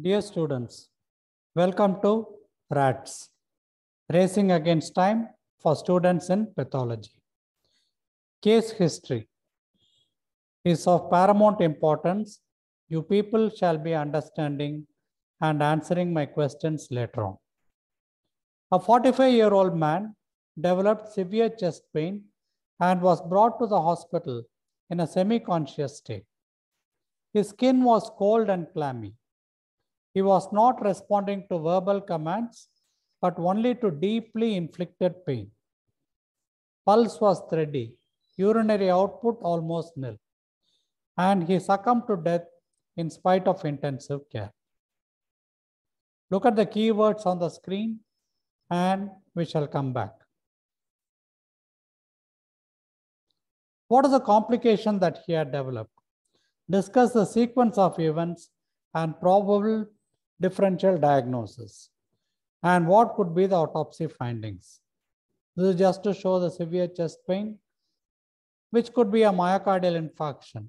Dear students, welcome to RATS, Racing Against Time for Students in Pathology. Case history is of paramount importance. You people shall be understanding and answering my questions later on. A 45-year-old man developed severe chest pain and was brought to the hospital in a semi-conscious state. His skin was cold and clammy. He was not responding to verbal commands, but only to deeply inflicted pain. Pulse was thready, urinary output almost nil, and he succumbed to death in spite of intensive care. Look at the keywords on the screen and we shall come back. What is the complication that he had developed? Discuss the sequence of events and probable differential diagnosis and what could be the autopsy findings. This is just to show the severe chest pain, which could be a myocardial infarction.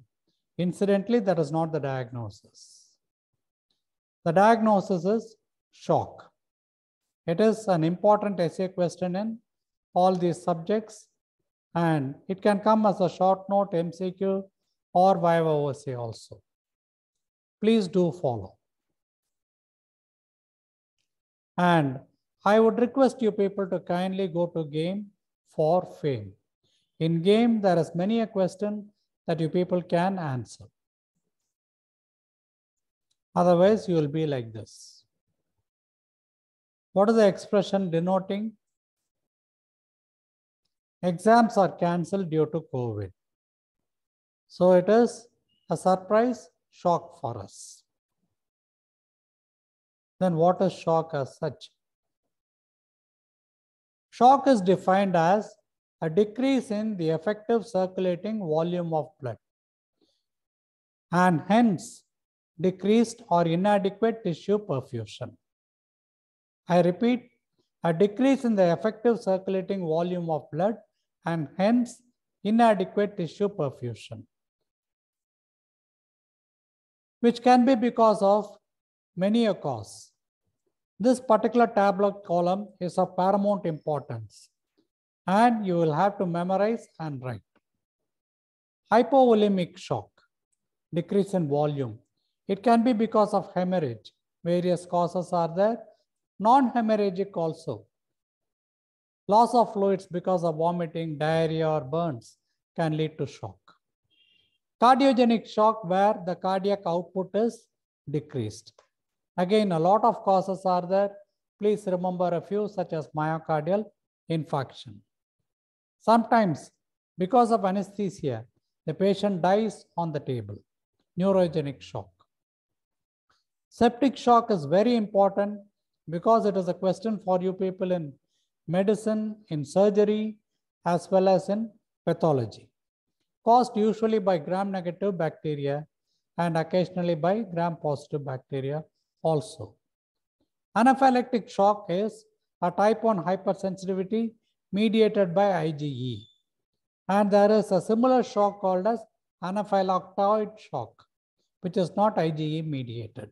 Incidentally, that is not the diagnosis. The diagnosis is shock. It is an important essay question in all these subjects, and it can come as a short note, MCQ, or Viva OSA also. Please do follow. And I would request you people to kindly go to game for fame. In game, there is many a question that you people can answer. Otherwise, you will be like this. What is the expression denoting? Exams are cancelled due to COVID. So it is a surprise shock for us. Then what is shock as such? Shock is defined as a decrease in the effective circulating volume of blood and hence decreased or inadequate tissue perfusion. I repeat, a decrease in the effective circulating volume of blood and hence inadequate tissue perfusion, which can be because of many a cause. This particular tabular column is of paramount importance and you will have to memorize and write. Hypovolemic shock, decrease in volume. It can be because of hemorrhage. Various causes are there. Non-hemorrhagic also. Loss of fluids because of vomiting, diarrhea or burns can lead to shock. Cardiogenic shock where the cardiac output is decreased. Again, a lot of causes are there. Please remember a few such as myocardial infarction. Sometimes, because of anesthesia, the patient dies on the table, neurogenic shock. Septic shock is very important because it is a question for you people in medicine, in surgery, as well as in pathology. Caused usually by gram-negative bacteria and occasionally by gram-positive bacteria also. Anaphylactic shock is a type 1 hypersensitivity mediated by IgE. And there is a similar shock called as anaphylactoid shock, which is not IgE mediated.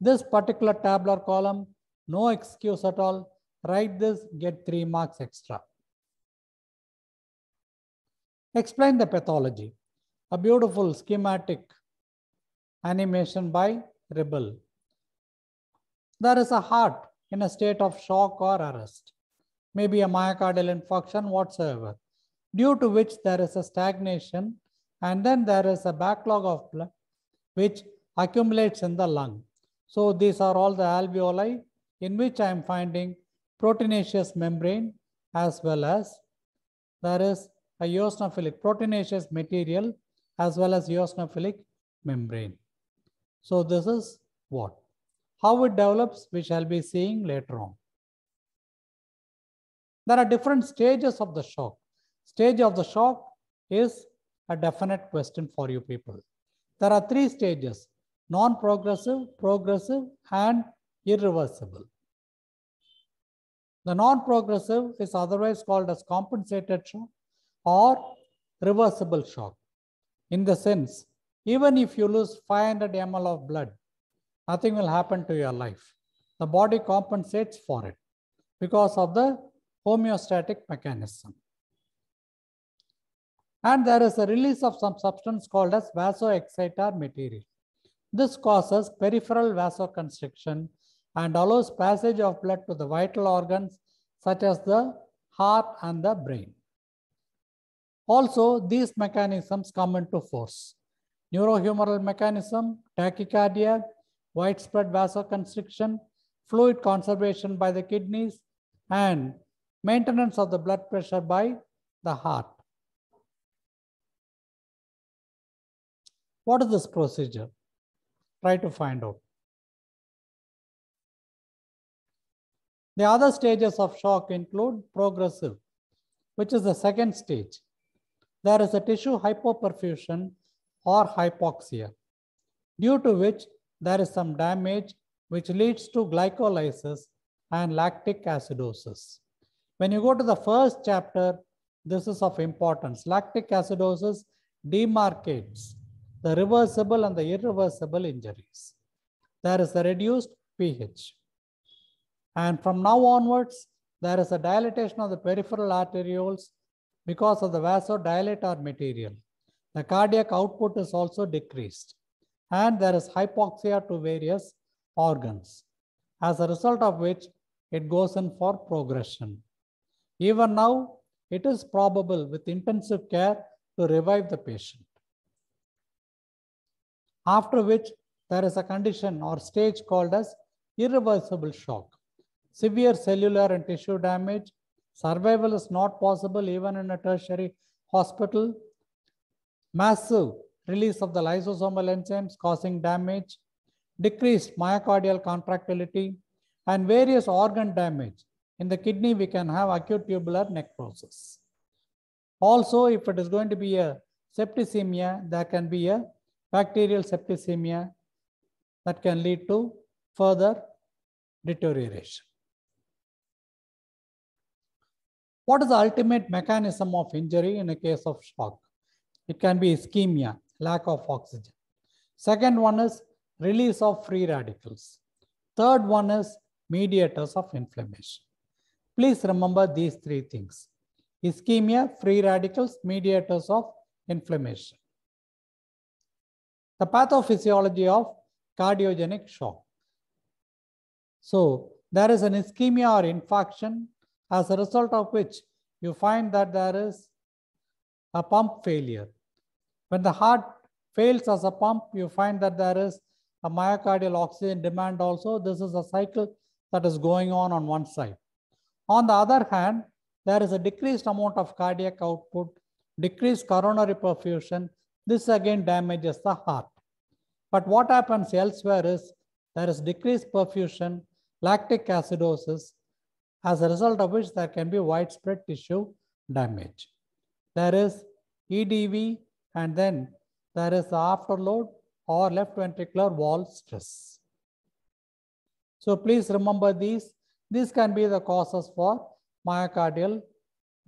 This particular tabular column, no excuse at all. Write this, get three marks extra. Explain the pathology. A beautiful schematic animation by Ribble there is a heart in a state of shock or arrest, maybe a myocardial infarction whatsoever, due to which there is a stagnation and then there is a backlog of blood which accumulates in the lung. So these are all the alveoli in which I am finding proteinaceous membrane as well as there is a eosinophilic proteinaceous material as well as eosinophilic membrane. So this is what? How it develops, we shall be seeing later on. There are different stages of the shock. Stage of the shock is a definite question for you people. There are three stages, non-progressive, progressive, and irreversible. The non-progressive is otherwise called as compensated shock or reversible shock. In the sense, even if you lose 500 ml of blood, nothing will happen to your life. The body compensates for it because of the homeostatic mechanism. And there is a release of some substance called as vasoexciter material. This causes peripheral vasoconstriction and allows passage of blood to the vital organs such as the heart and the brain. Also, these mechanisms come into force. Neurohumoral mechanism, tachycardia, widespread vasoconstriction, fluid conservation by the kidneys, and maintenance of the blood pressure by the heart. What is this procedure? Try to find out. The other stages of shock include progressive, which is the second stage. There is a tissue hypoperfusion or hypoxia, due to which there is some damage which leads to glycolysis and lactic acidosis. When you go to the first chapter, this is of importance. Lactic acidosis demarcates the reversible and the irreversible injuries. There is a reduced pH. And from now onwards, there is a dilatation of the peripheral arterioles because of the vasodilator material. The cardiac output is also decreased and there is hypoxia to various organs, as a result of which it goes in for progression. Even now, it is probable with intensive care to revive the patient. After which, there is a condition or stage called as irreversible shock. Severe cellular and tissue damage, survival is not possible even in a tertiary hospital, massive release of the lysosomal enzymes causing damage, decreased myocardial contractility, and various organ damage. In the kidney, we can have acute tubular necrosis. Also, if it is going to be a septicemia, there can be a bacterial septicemia that can lead to further deterioration. What is the ultimate mechanism of injury in a case of shock? It can be ischemia, lack of oxygen. Second one is release of free radicals. Third one is mediators of inflammation. Please remember these three things. Ischemia, free radicals, mediators of inflammation. The pathophysiology of cardiogenic shock. So there is an ischemia or infarction as a result of which you find that there is a pump failure when the heart fails as a pump, you find that there is a myocardial oxygen demand also. This is a cycle that is going on on one side. On the other hand, there is a decreased amount of cardiac output, decreased coronary perfusion. This again damages the heart. But what happens elsewhere is there is decreased perfusion, lactic acidosis, as a result of which there can be widespread tissue damage. There is EDV, and then there is afterload or left ventricular wall stress. So please remember these. These can be the causes for myocardial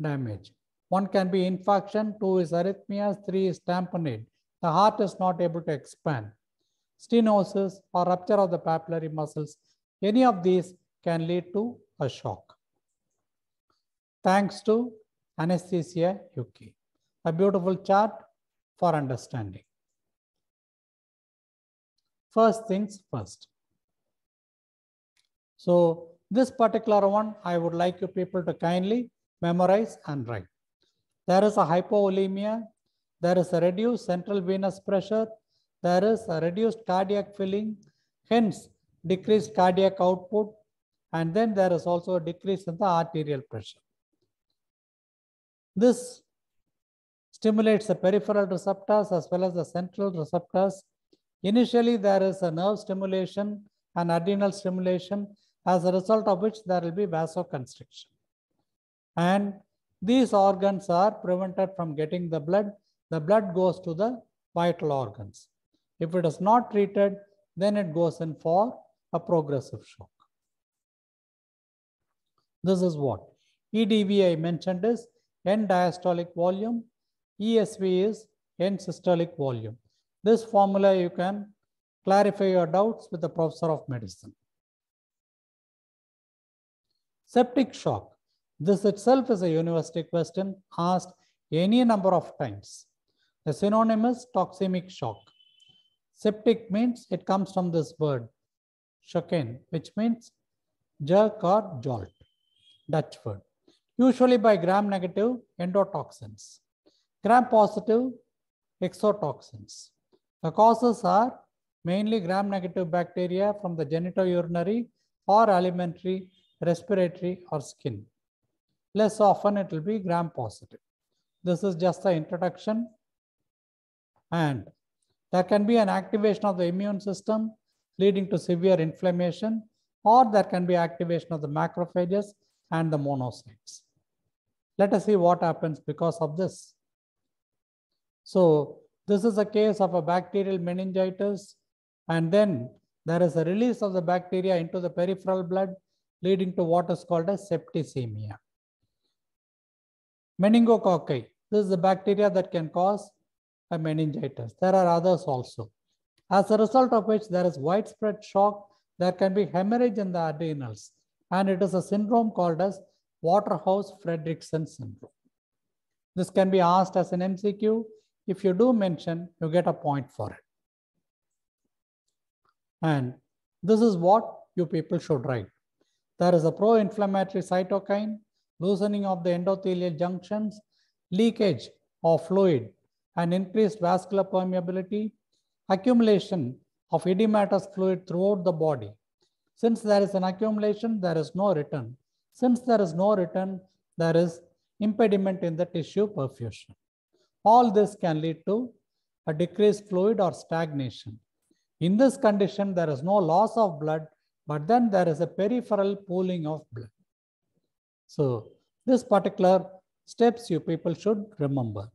damage. One can be infarction, two is arrhythmias, three is tamponade. The heart is not able to expand. Stenosis or rupture of the papillary muscles. Any of these can lead to a shock. Thanks to Anesthesia UK. A beautiful chart for understanding. First things first. So this particular one, I would like you people to kindly memorize and write. There is a hypovolemia, there is a reduced central venous pressure, there is a reduced cardiac filling, hence decreased cardiac output, and then there is also a decrease in the arterial pressure. This stimulates the peripheral receptors as well as the central receptors. Initially, there is a nerve stimulation and adrenal stimulation, as a result of which there will be vasoconstriction. And these organs are prevented from getting the blood. The blood goes to the vital organs. If it is not treated, then it goes in for a progressive shock. This is what EDV I mentioned is end diastolic volume ESV is end systolic volume. This formula you can clarify your doubts with the professor of medicine. Septic shock. This itself is a university question asked any number of times. The synonym is toxemic shock. Septic means it comes from this word, shocken, which means jerk or jolt, Dutch word. Usually by gram-negative endotoxins. Gram-positive exotoxins. The causes are mainly gram-negative bacteria from the genitourinary or alimentary, respiratory or skin. Less often it will be gram-positive. This is just the introduction. And there can be an activation of the immune system leading to severe inflammation or there can be activation of the macrophages and the monocytes. Let us see what happens because of this. So this is a case of a bacterial meningitis. And then there is a release of the bacteria into the peripheral blood, leading to what is called a septicemia. Meningococci, this is the bacteria that can cause a meningitis. There are others also. As a result of which, there is widespread shock. There can be hemorrhage in the adrenals. And it is a syndrome called as Waterhouse-Fredrickson syndrome. This can be asked as an MCQ if you do mention, you get a point for it. And this is what you people should write. There is a pro-inflammatory cytokine, loosening of the endothelial junctions, leakage of fluid, and increased vascular permeability, accumulation of edematous fluid throughout the body. Since there is an accumulation, there is no return. Since there is no return, there is impediment in the tissue perfusion. All this can lead to a decreased fluid or stagnation. In this condition, there is no loss of blood, but then there is a peripheral pooling of blood. So this particular steps you people should remember.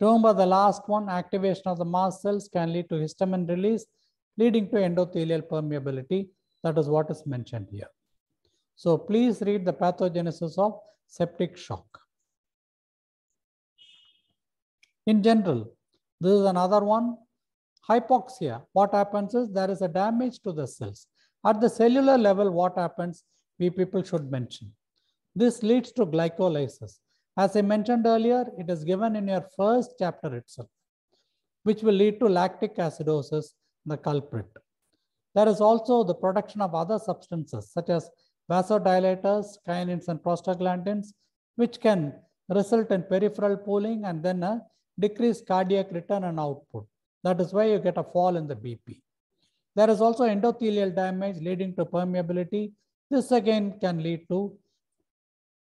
Remember the last one, activation of the mast cells can lead to histamine release, leading to endothelial permeability. That is what is mentioned here. So please read the pathogenesis of septic shock. In general, this is another one. Hypoxia, what happens is there is a damage to the cells. At the cellular level, what happens, we people should mention. This leads to glycolysis. As I mentioned earlier, it is given in your first chapter itself, which will lead to lactic acidosis, the culprit. There is also the production of other substances such as vasodilators, kinins, and prostaglandins, which can result in peripheral pooling and then a decreased cardiac return and output. That is why you get a fall in the BP. There is also endothelial damage leading to permeability. This again can lead to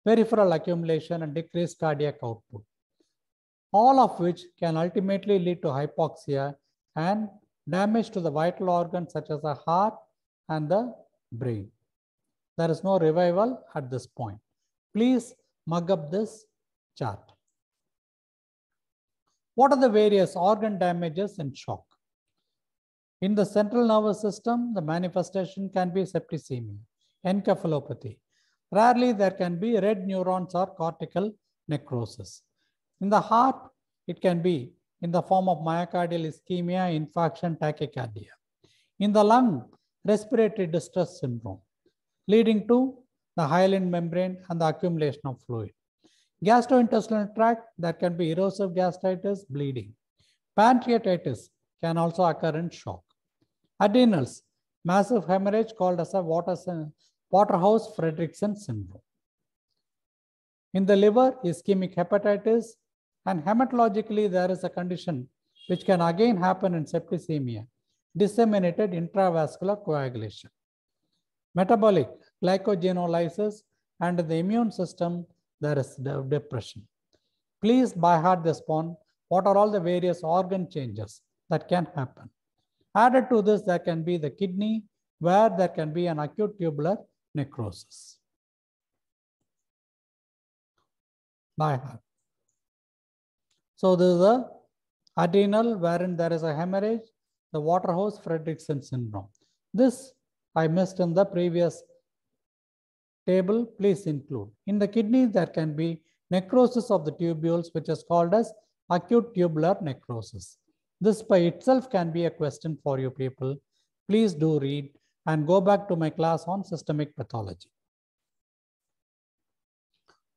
peripheral accumulation and decreased cardiac output, all of which can ultimately lead to hypoxia and damage to the vital organs such as the heart and the brain. There is no revival at this point. Please mug up this chart. What are the various organ damages and shock? In the central nervous system, the manifestation can be septicemia, encephalopathy. Rarely there can be red neurons or cortical necrosis. In the heart, it can be in the form of myocardial ischemia, infarction, tachycardia. In the lung, respiratory distress syndrome, leading to the hyaline membrane and the accumulation of fluid. Gastrointestinal tract, that can be erosive gastritis, bleeding. Pancreatitis can also occur in shock. Adrenals, massive hemorrhage called as a Waterhouse-Fredrickson syndrome. In the liver, ischemic hepatitis, and hematologically, there is a condition which can again happen in septicemia, disseminated intravascular coagulation. Metabolic glycogenolysis and the immune system there is de depression. Please by heart respond. what are all the various organ changes that can happen. Added to this, there can be the kidney, where there can be an acute tubular necrosis. By heart. So this is a adrenal wherein there is a hemorrhage, the Waterhouse-Fredrickson syndrome. This I missed in the previous table, please include. In the kidneys there can be necrosis of the tubules, which is called as acute tubular necrosis. This by itself can be a question for you people. Please do read and go back to my class on systemic pathology.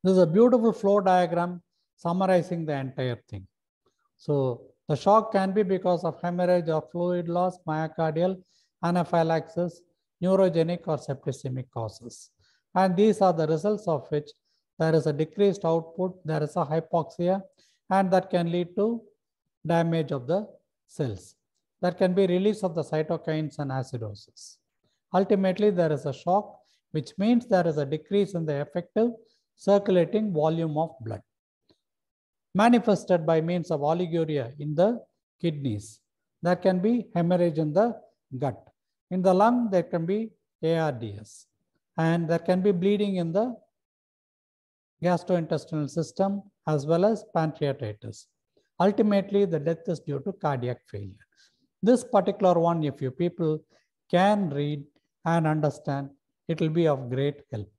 This is a beautiful flow diagram summarizing the entire thing. So the shock can be because of hemorrhage or fluid loss, myocardial, anaphylaxis, neurogenic or septicemic causes. And these are the results of which there is a decreased output, there is a hypoxia, and that can lead to damage of the cells. There can be release of the cytokines and acidosis. Ultimately, there is a shock, which means there is a decrease in the effective circulating volume of blood manifested by means of oliguria in the kidneys. There can be hemorrhage in the gut. In the lung, there can be ARDS and there can be bleeding in the gastrointestinal system as well as pancreatitis. Ultimately, the death is due to cardiac failure. This particular one, if you people can read and understand, it will be of great help.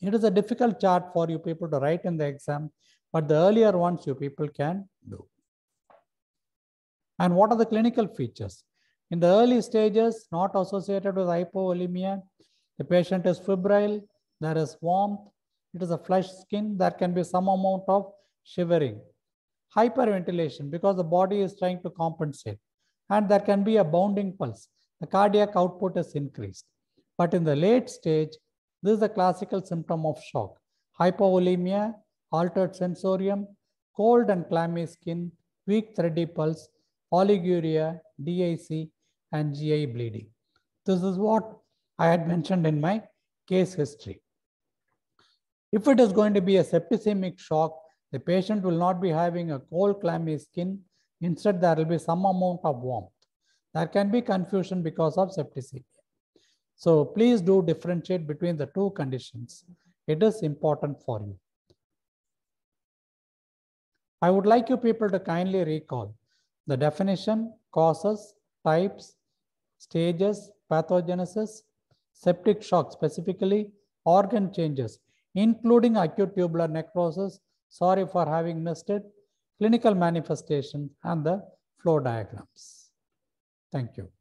It is a difficult chart for you people to write in the exam, but the earlier ones you people can do. And what are the clinical features? In the early stages, not associated with hypovolemia, the patient is febrile, there is warmth, it is a flushed skin, there can be some amount of shivering. Hyperventilation, because the body is trying to compensate. And there can be a bounding pulse. The cardiac output is increased. But in the late stage, this is a classical symptom of shock. Hypovolemia, altered sensorium, cold and clammy skin, weak thready pulse, oliguria, DIC, and GI bleeding. This is what I had mentioned in my case history. If it is going to be a septicemic shock, the patient will not be having a cold, clammy skin. Instead, there will be some amount of warmth. There can be confusion because of septicemia. So please do differentiate between the two conditions. It is important for you. I would like you people to kindly recall the definition, causes, types, stages, pathogenesis, septic shock, specifically organ changes, including acute tubular necrosis. Sorry for having missed it. Clinical manifestation and the flow diagrams. Thank you.